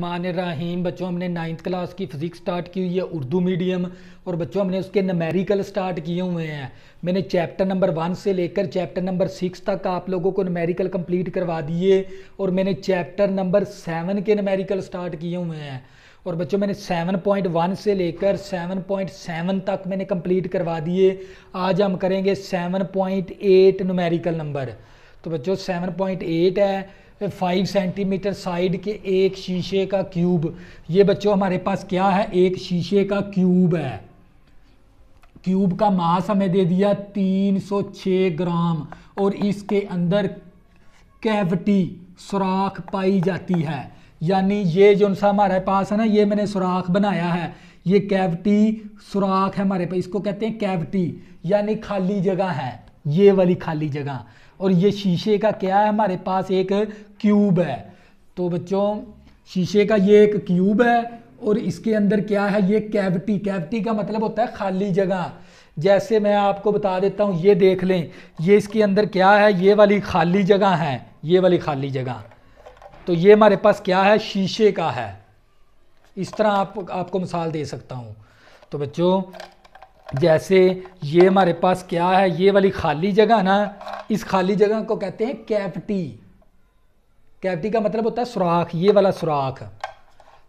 रहमान रहीम बच्चों हमने ninth class की फ़िज़िक्स स्टार्ट की हुई है उर्दू मीडियम और बच्चों हमने उसके नमेरिकल स्टार्ट किए हुए हैं मैंने चैप्टर नंबर वन से लेकर चैप्टर नंबर सिक्स तक आप लोगों को नमेरिकल कंप्लीट करवा दिए और मैंने चैप्टर नंबर सेवन के नमेरिकल स्टार्ट किए हुए हैं और बच्चों मैंने सेवन पॉइंट वन से लेकर सेवन पॉइंट सेवन तक मैंने कंप्लीट करवा दिए आज हम करेंगे seven point eight numerical number तो बच्चों सेवन पॉइंट एट है फाइव सेंटीमीटर साइड के एक शीशे का क्यूब ये बच्चों हमारे पास क्या है एक शीशे का क्यूब है क्यूब का मास हमें दे दिया 306 ग्राम और इसके अंदर कैविटी सुराख पाई जाती है यानी ये जो सा हमारे पास है ना ये मैंने सुराख बनाया है ये कैविटी सुराख है हमारे पास इसको कहते हैं कैविटी यानी खाली जगह है ये वाली खाली जगह और ये शीशे का क्या है हमारे पास एक क्यूब है तो बच्चों शीशे का ये एक क्यूब है और इसके अंदर क्या है ये कैविटी कैविटी का मतलब होता है खाली जगह जैसे मैं आपको बता देता हूँ ये देख लें ये इसके अंदर क्या है ये वाली खाली जगह है ये वाली खाली जगह तो ये हमारे पास क्या है शीशे का है इस तरह आप आपको मिसाल दे सकता हूँ तो बच्चों जैसे ये हमारे पास क्या है ये वाली खाली जगह ना इस खाली जगह को कहते हैं कैपटी कैपटी का मतलब होता है सुराख ये वाला सुराख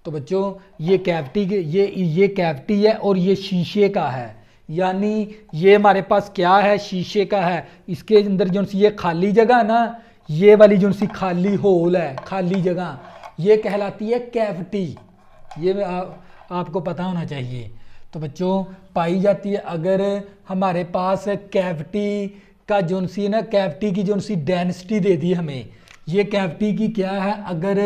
तो बच्चों ये कैविटी ये ये कैपटी है और ये शीशे का है यानी ये हमारे पास क्या है शीशे का है इसके अंदर जो ये खाली जगह ना ये वाली जो सी खाली होल है खाली जगह ये कहलाती है कैविटी ये आ, आपको पता होना चाहिए तो बच्चों पाई जाती है अगर हमारे पास कैविटी का जो सी ना कैविटी की जो सी डेंसिटी दे दी हमें ये कैविटी की क्या है अगर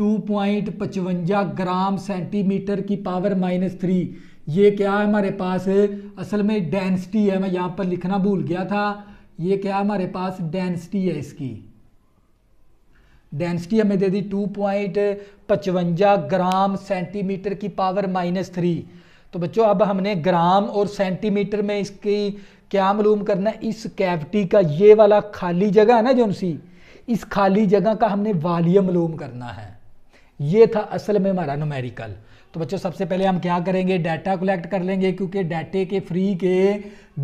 2.55 ग्राम सेंटीमीटर की पावर माइनस थ्री ये क्या है हमारे पास असल में डेंसिटी है मैं यहाँ पर लिखना भूल गया था ये क्या हमारे पास डेंसिटी है इसकी डेंसिटी हमें दे दी 2.55 ग्राम सेंटीमीटर की पावर माइनस थ्री तो बच्चों अब हमने ग्राम और सेंटीमीटर में इसकी क्या मालूम करना है इस कैविटी का ये वाला खाली जगह है ना जो सी इस खाली जगह का हमने वालियम मालूम करना है ये था असल में हमारा नोमेरिकल तो बच्चों सबसे पहले हम क्या करेंगे डाटा कलेक्ट कर लेंगे क्योंकि डाटे के फ्री के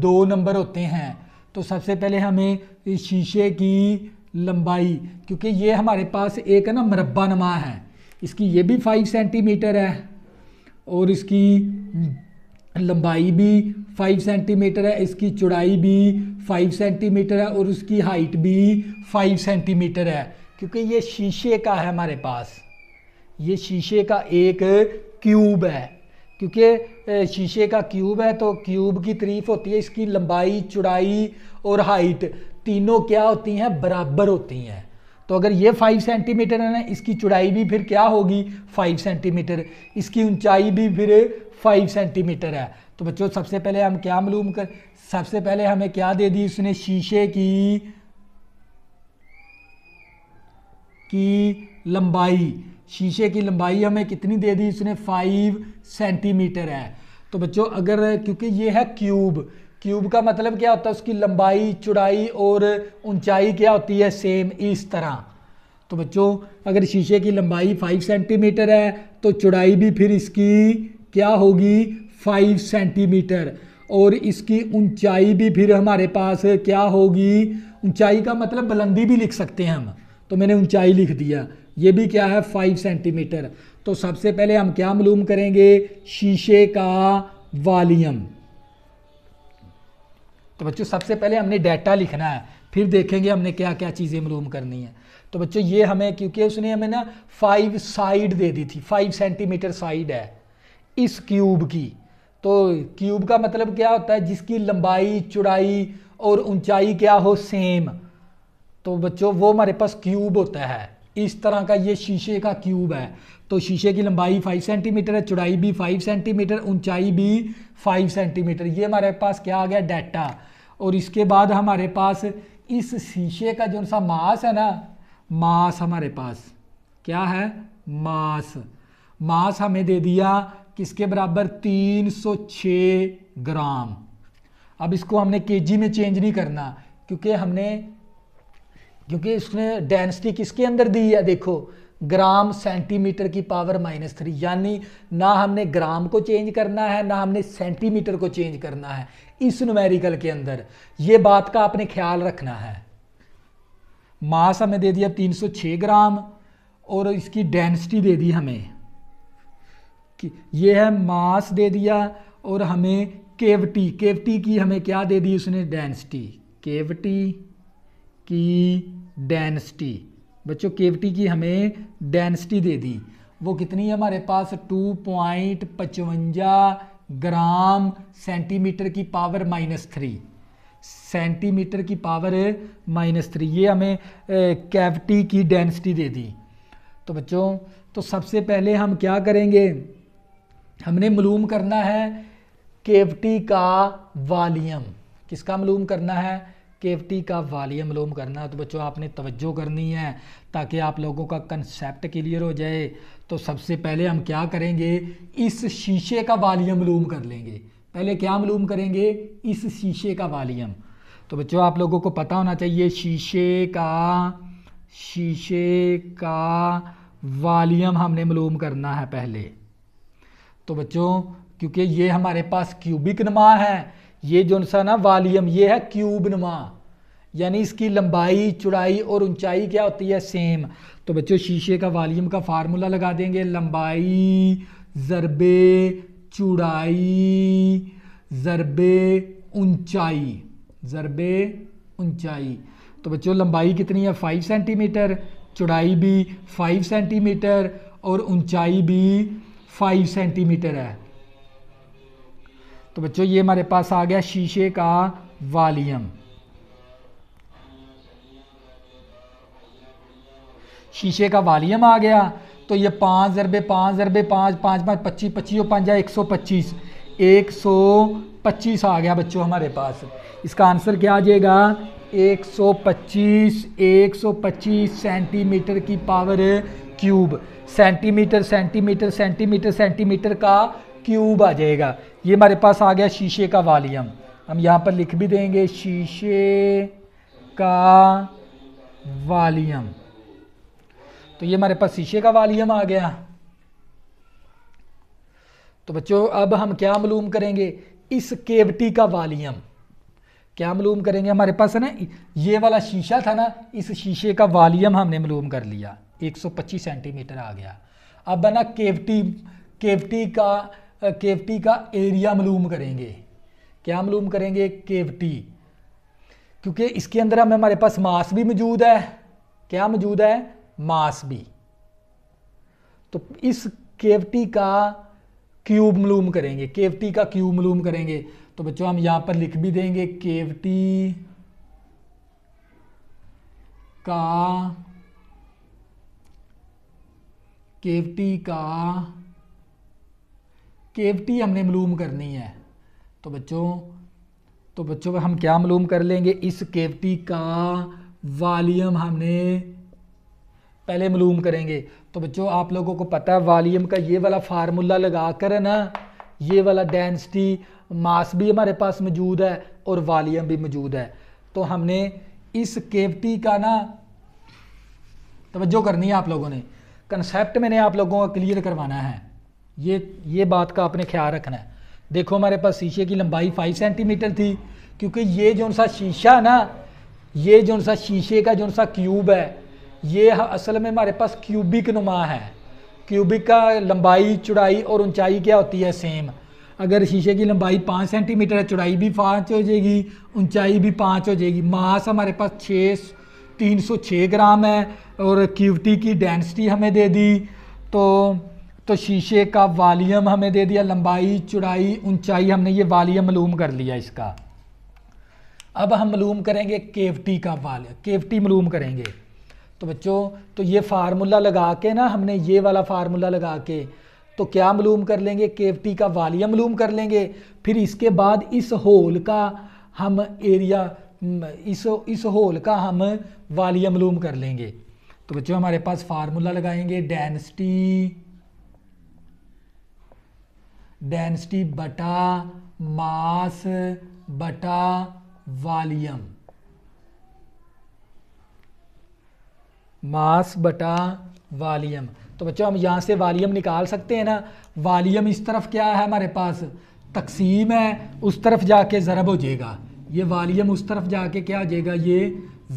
दो नंबर होते हैं तो सबसे पहले हमें इस शीशे की लंबाई क्योंकि ये हमारे पास एक है ना मरबा नमा है इसकी ये भी फाइव सेंटीमीटर है और इसकी लंबाई भी 5 सेंटीमीटर है इसकी चौड़ाई भी 5 सेंटीमीटर है और उसकी हाइट भी 5 सेंटीमीटर है क्योंकि ये शीशे का है हमारे पास ये शीशे का एक क्यूब है क्योंकि शीशे का क्यूब है तो क्यूब की तरीफ होती है इसकी लंबाई चौड़ाई और हाइट तीनों क्या होती हैं बराबर होती हैं तो अगर ये फाइव सेंटीमीटर है ना इसकी चौड़ाई भी फिर क्या होगी फाइव सेंटीमीटर इसकी ऊंचाई भी फिर फाइव सेंटीमीटर है तो बच्चों सबसे पहले हम क्या मालूम कर सबसे पहले हमें क्या दे दी उसने शीशे की की लंबाई शीशे की लंबाई हमें कितनी दे दी उसने फाइव सेंटीमीटर है तो बच्चों अगर क्योंकि ये है क्यूब क्यूब का मतलब क्या होता है उसकी लंबाई चौड़ाई और ऊंचाई क्या होती है सेम इस तरह तो बच्चों अगर शीशे की लंबाई फाइव सेंटीमीटर है तो चौड़ाई भी फिर इसकी क्या होगी फाइव सेंटीमीटर और इसकी ऊंचाई भी फिर हमारे पास क्या होगी ऊंचाई का मतलब बुलंदी भी लिख सकते हैं हम तो मैंने ऊंचाई लिख दिया ये भी क्या है फाइव सेंटीमीटर तो सबसे पहले हम क्या मालूम करेंगे शीशे का वालीम तो बच्चों सबसे पहले हमने डाटा लिखना है फिर देखेंगे हमने क्या क्या चीज़ें मलूम करनी है तो बच्चों ये हमें क्योंकि उसने हमें ना फाइव साइड दे दी थी फाइव सेंटीमीटर साइड है इस क्यूब की तो क्यूब का मतलब क्या होता है जिसकी लंबाई चौड़ाई और ऊंचाई क्या हो सेम तो बच्चों वो हमारे पास क्यूब होता है इस तरह का ये शीशे का क्यूब है तो शीशे की लंबाई 5 सेंटीमीटर है चौड़ाई भी 5 सेंटीमीटर ऊंचाई भी 5 सेंटीमीटर ये हमारे पास क्या आ गया डाटा और इसके बाद हमारे पास इस शीशे का जो सा मांस है ना मांस हमारे पास क्या है मांस मांस हमें दे दिया किसके बराबर 306 ग्राम अब इसको हमने केजी में चेंज नहीं करना क्योंकि हमने क्योंकि उसने डेंसिटी किसके अंदर दी है देखो ग्राम सेंटीमीटर की पावर माइनस थ्री यानी ना हमने ग्राम को चेंज करना है ना हमने सेंटीमीटर को चेंज करना है इस नुमेरिकल के अंदर ये बात का आपने ख्याल रखना है मास हमें दे दिया 306 ग्राम और इसकी डेंसिटी दे दी हमें कि ये है मास दे दिया और हमें केवटी केवटी की हमें क्या दे दी उसने डेंसिटी केवटी की डेंसिटी बच्चों केवटी की हमें डेंसिटी दे दी वो कितनी है हमारे पास टू पॉइंट पचवंजा ग्राम सेंटीमीटर की पावर माइनस थ्री सेंटीमीटर की पावर माइनस थ्री ये हमें कैविटी की डेंसिटी दे दी तो बच्चों तो सबसे पहले हम क्या करेंगे हमने मलूम करना है केवटी का वॉलीम किसका मलूम करना है केवटी का वालीम लोम करना तो बच्चों आपने तवज्जो करनी है ताकि आप लोगों का कंसेप्ट क्लियर हो जाए तो सबसे पहले हम क्या करेंगे इस शीशे का वालीम लोम कर लेंगे पहले क्या मलूम करेंगे इस शीशे का वालीम तो बच्चों आप लोगों को पता होना चाहिए शीशे का शीशे का वालीम हमने मलूम करना है पहले तो बच्चों क्योंकि ये हमारे पास क्यूबिक नमा है ये जो सा ना वालियम ये है क्यूब नुमा यानी इसकी लंबाई चौड़ाई और ऊंचाई क्या होती है सेम तो बच्चों शीशे का वालीम का फार्मूला लगा देंगे लंबाई ज़रबे चौड़ाई ज़रबे ऊंचाई ज़रबे ऊंचाई तो बच्चों लंबाई कितनी है फाइव सेंटीमीटर चौड़ाई भी फाइव सेंटीमीटर और ऊंचाई भी फाइव सेंटीमीटर है तो बच्चों ये हमारे पास आ गया शीशे का वॉल्यूम शीशे का वॉल्यूम आ गया तो ये पाँच जरबे पाँच जरबे पाँच पाँच पाँच पच्चीस पच्चीस और पाँच एक सौ पच्चीस एक सौ पच्चीस आ गया बच्चों हमारे पास इसका आंसर क्या आ जाएगा एक सौ पच्चीस एक सौ पच्चीस सेंटीमीटर की power cube centimetre centimetre centimetre centimetre का क्यूब आ जाएगा ये हमारे पास आ गया शीशे का वॉल्यूम हम यहाँ पर लिख भी देंगे शीशे का वॉल्यूम तो ये हमारे पास शीशे का वॉल्यूम आ गया तो बच्चों अब हम क्या मालूम करेंगे इस केवटी का वॉल्यूम क्या मालूम करेंगे हमारे पास है ना ये वाला शीशा था ना इस शीशे का वॉल्यूम हमने मालूम कर लिया 125 सेंटीमीटर आ गया अब बना केवटी केवटी का केवटी का एरिया मलूम करेंगे क्या मलूम करेंगे केवटी क्योंकि इसके अंदर हमें हमारे पास मास भी मौजूद है क्या मौजूद है मास भी तो इस केवटी का क्यूब मलूम करेंगे केवटी का क्यूब मलूम करेंगे तो बच्चों हम यहां पर लिख भी देंगे केवटी का केवटी का केवटी हमने मलूम करनी है तो बच्चों तो बच्चों हम क्या मलूम कर लेंगे इस केवटी का वालीम हमने पहले मलूम करेंगे तो बच्चों आप लोगों को पता है वालीम का ये वाला फार्मूला लगा कर ना ये वाला डेंसिटी मास भी हमारे पास मौजूद है और वालीम भी मौजूद है तो हमने इस केवटी का ना तवज्जो करनी है आप लोगों ने कंसेप्ट मैंने आप लोगों का क्लियर करवाना है ये ये बात का आपने ख्याल रखना है देखो हमारे पास शीशे की लंबाई फाइव सेंटीमीटर थी क्योंकि ये जो सा शीशा ना ये जो सा शीशे का जो सा क्यूब है ये असल में हमारे पास क्यूबिक नुमा है क्यूबिक का लंबाई चौड़ाई और ऊंचाई क्या होती है सेम अगर शीशे की लंबाई पाँच सेंटीमीटर है चौड़ाई भी पाँच हो जाएगी ऊंचाई भी पाँच हो जाएगी मास हमारे पास छः तीन सौ छः ग्राम है और क्यूटी की डेंसिटी हमें दे दी तो तो शीशे का वालीम हमें दे दिया लंबाई चौड़ाई ऊंचाई हमने ये वालीम मलूम कर लिया इसका अब हम मलूम करेंगे केवटी का वाल केवटी मलूम करेंगे तो बच्चों तो ये फार्मूला लगा के ना हमने ये वाला फार्मूला लगा के तो क्या मलूम कर लेंगे केवटी का वालियम मलूम कर लेंगे फिर इसके बाद इस होल का हम एरिया इस इस होल का हम वालियम मलूम कर लेंगे तो बच्चों हमारे पास फार्मूला लगाएंगे डेंसिटी डेंसिटी बटा मास बटा वॉल्यूम मास बटा वॉल्यूम तो बच्चों हम यहाँ से वॉल्यूम निकाल सकते हैं ना वॉल्यूम इस तरफ क्या है हमारे पास तकसीम है उस तरफ जाके ज़रब हो जाएगा ये वॉल्यूम उस तरफ जाके क्या हो जाएगा ये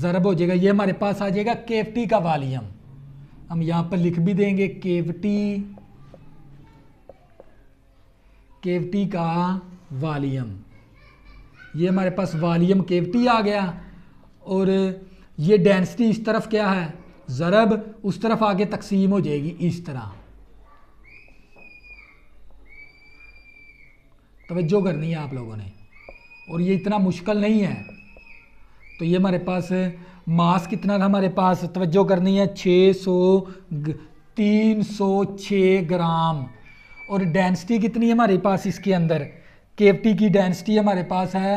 ज़रब हो जाएगा ये हमारे पास आ जाएगा केवटी का वॉल्यूम हम यहाँ पर लिख भी देंगे केवटी केवटी का वालीम ये हमारे पास वालीम केवटी आ गया और ये डेंसिटी इस तरफ क्या है ज़रब उस तरफ आगे तकसीम हो जाएगी इस तरह तवज्जो करनी है आप लोगों ने और ये इतना मुश्किल नहीं है तो ये हमारे पास मास कितना था हमारे पास तोज्जो करनी है 600 सौ तीन सौ ग्राम और डेंसिटी कितनी है हमारे पास इसके अंदर केवटी की डेंसिटी हमारे पास है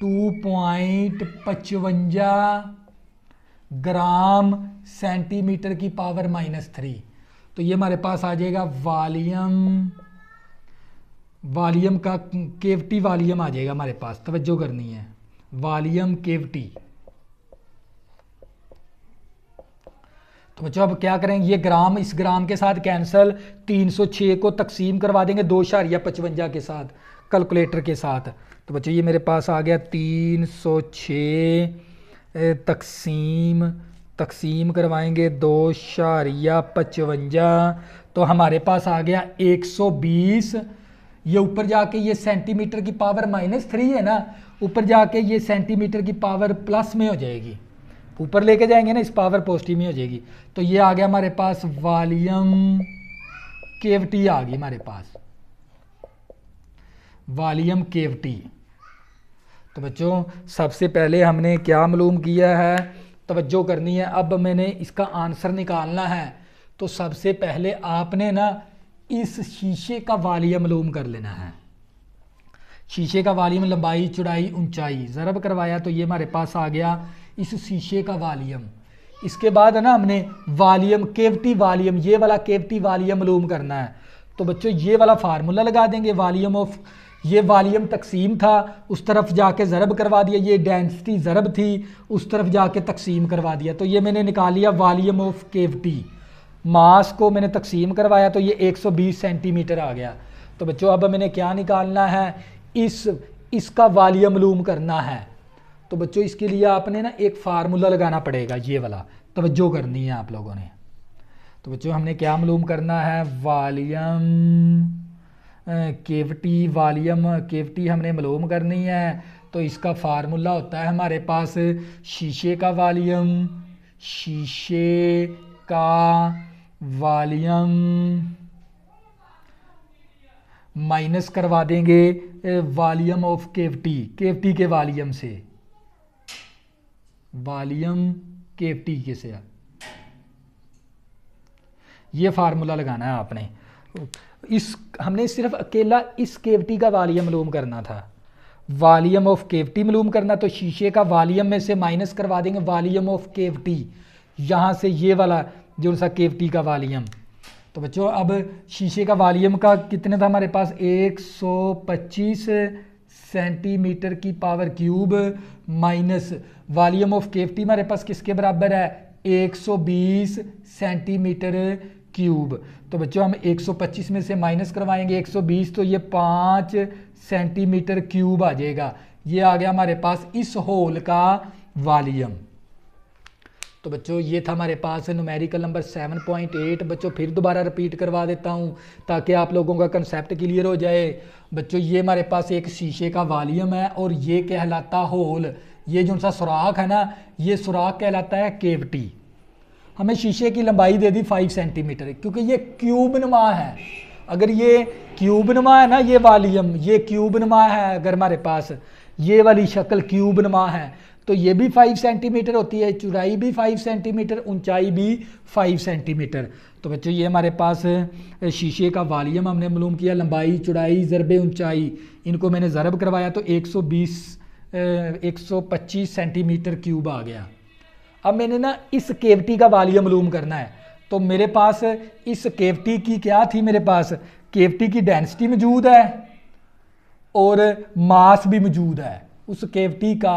टू पॉइंट पचवंजा ग्राम सेंटीमीटर की पावर माइनस थ्री तो ये हमारे पास आ जाएगा वॉलीम वालियम का केवटी वालियम आ जाएगा हमारे पास तवज्जो करनी है वालियम केवटी तो बच्चों अब क्या करेंगे ये ग्राम इस ग्राम के साथ कैंसिल 306 को तकसीम करवा देंगे दो शारिया पचवंजा के साथ कैलकुलेटर के साथ तो बच्चों ये मेरे पास आ गया 306 तकसीम तकसीम करवाएंगे दो शारिया पचवंजा तो हमारे पास आ गया 120 ये ऊपर जाके ये सेंटीमीटर की पावर माइनस थ्री है ना ऊपर जाके ये सेंटीमीटर की पावर प्लस में हो जाएगी ऊपर लेके जाएंगे ना इस पावर पॉजिटिव में हो जाएगी तो ये आ गया हमारे पास वॉल्यूम केवटी आ गई हमारे पास वॉल्यूम केवटी तो बच्चों सबसे पहले हमने क्या मालूम किया है तवज्जो तो करनी है अब मैंने इसका आंसर निकालना है तो सबसे पहले आपने ना इस शीशे का वालियम मालूम कर लेना है शीशे का वालियम लंबाई चौड़ाई ऊंचाई ज़रब करवाया तो ये हमारे पास आ गया इस शीशे का वालीम इसके बाद है ना हमने वालियम केवटी वालीम ये वाला केवटी वालीम मलूम करना है तो बच्चों ये वाला फार्मूला लगा देंगे वालीम ऑफ ये वालीम तकसीम था उस तरफ जाके ज़रब करवा दिया ये डेंसिटी ज़रब थी उस तरफ जाके तकसीम करवा दिया तो ये मैंने निकाल लिया वालीम ऑफ केवटी मास को मैंने तकसीम करवाया तो ये 120 सेंटीमीटर आ गया तो बच्चों अब मैंने क्या निकालना है इस इसका वालियम लूम करना है तो बच्चों इसके लिए आपने ना एक फार्मूला लगाना पड़ेगा ये वाला तवज्जो करनी है आप लोगों ने तो बच्चों हमने क्या मालूम करना है वालियम केवटी वालीम केवटी हमने मालूम करनी है तो इसका फार्मूला होता है हमारे पास शीशे का वालीम शीशे का वालियम माइनस करवा देंगे वालियम ऑफ केवटी केवटी के वालीम से वालियम के टी के ये फार्मूला लगाना है आपने इस हमने सिर्फ अकेला इस केवटी का वालीम मलूम करना था वालीम ऑफ केवटी मलूम करना तो शीशे का वालियम में से माइनस करवा देंगे वालियम ऑफ केवटी यहाँ से ये वाला जो सा केवटी का वालीम तो बच्चों अब शीशे का वालीम का कितने था हमारे पास 125 सेंटीमीटर की power cube minus volume of cavity हमारे पास किसके बराबर है 120 सेंटीमीटर क्यूब तो बच्चों हम 125 में से माइनस करवाएंगे 120 तो ये पाँच सेंटीमीटर क्यूब आ जाएगा ये आ गया हमारे पास इस होल का वॉल्यूम तो बच्चों ये था हमारे पास नुमेरिकल नंबर 7.8 बच्चों फिर दोबारा रिपीट करवा देता हूँ ताकि आप लोगों का कंसेप्ट क्लियर हो जाए बच्चों ये हमारे पास एक शीशे का वालियम है और ये कहलाता होल ये जो सा सुराख है ना ये सुराख कहलाता है केवटी हमें शीशे की लंबाई दे दी फाइव सेंटीमीटर क्योंकि ये क्यूब नुमा है अगर ये क्यूब नुमा है ना ये वालीम ये क्यूब नुमा है अगर हमारे पास ये वाली शक्ल क्यूब नुमा है तो ये भी फाइव सेंटीमीटर होती है चौड़ाई भी फाइव सेंटीमीटर ऊंचाई भी फाइव सेंटीमीटर तो बच्चों ये हमारे पास शीशे का वालीम हमने मालूम किया लंबाई चौड़ाई ज़रबे ऊंचाई इनको मैंने ज़रब करवाया तो 120 125 सेंटीमीटर क्यूब आ गया अब मैंने ना इस केवटी का वालीम मालूम करना है तो मेरे पास इस केवटी की क्या थी मेरे पास केवटी की डेंसिटी मौजूद है और मास भी मौजूद है उस केवटी का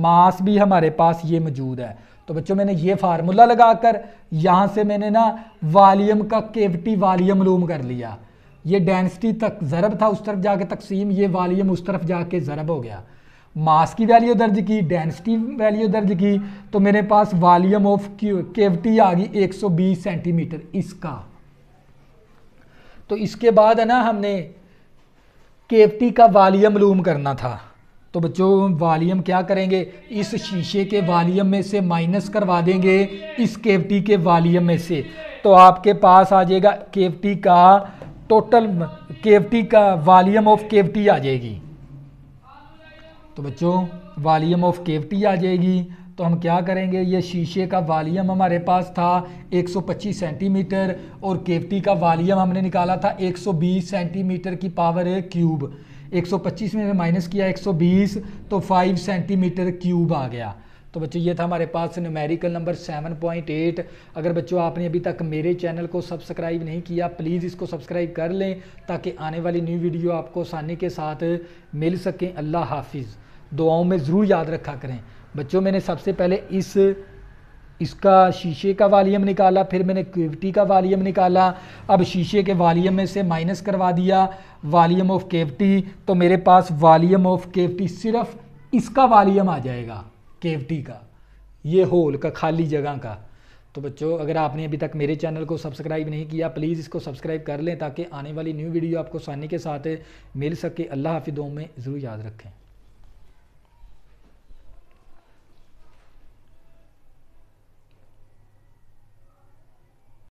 मास भी हमारे पास ये मौजूद है तो बच्चों मैंने ये फार्मूला लगाकर यहाँ से मैंने ना वालीम का केवटी वालीम लूम कर लिया ये डेंसिटी तक ज़रब था उस तरफ जाके तकसीम ये वालीम उस तरफ जाके ज़रब हो गया मास की वैल्यू दर्ज की डेंसिटी वैल्यू दर्ज की तो मेरे पास वालियम ऑफ केवटी आ गई 120 सेंटीमीटर इसका तो इसके बाद है ना हमने केवटी का वालीम लूम करना था तो बच्चों वॉलीम क्या करेंगे इस शीशे के वॉलीम में से माइनस करवा देंगे इस केवटी के वॉलीम में से तो आपके पास आ जाएगा केवटी का टोटल केवटी का वॉल्यूम ऑफ केवटी आ जाएगी तो बच्चों वॉलीम ऑफ केवटी आ जाएगी तो हम क्या करेंगे ये शीशे का वॉलीम हमारे पास था 125 सेंटीमीटर और केवटी का वॉलीम हमने निकाला था 120 सेंटीमीटर की पावर क्यूब 125 में माइनस किया 120 तो 5 सेंटीमीटर क्यूब आ गया तो बच्चों ये था हमारे पास न्यूमेरिकल नंबर 7.8 अगर बच्चों आपने अभी तक मेरे चैनल को सब्सक्राइब नहीं किया प्लीज़ इसको सब्सक्राइब कर लें ताकि आने वाली न्यू वीडियो आपको आसानी के साथ मिल सकें अल्लाह हाफिज़ दुआओं में ज़रूर याद रखा करें बच्चों मैंने सबसे पहले इस इसका शीशे का वालीम निकाला फिर मैंने केवटी का वालीम निकाला अब शीशे के वालीम में से माइनस करवा दिया वालीम ऑफ केवटी तो मेरे पास वालीम ऑफ केवटी सिर्फ इसका वालीम आ जाएगा केवटी का ये होल का खाली जगह का तो बच्चों अगर आपने अभी तक मेरे चैनल को सब्सक्राइब नहीं किया प्लीज़ इसको सब्सक्राइब कर लें ताकि आने वाली न्यू वीडियो आपको आसानी के साथ मिल सके अल्लाह हाफिदों में ज़रूर याद रखें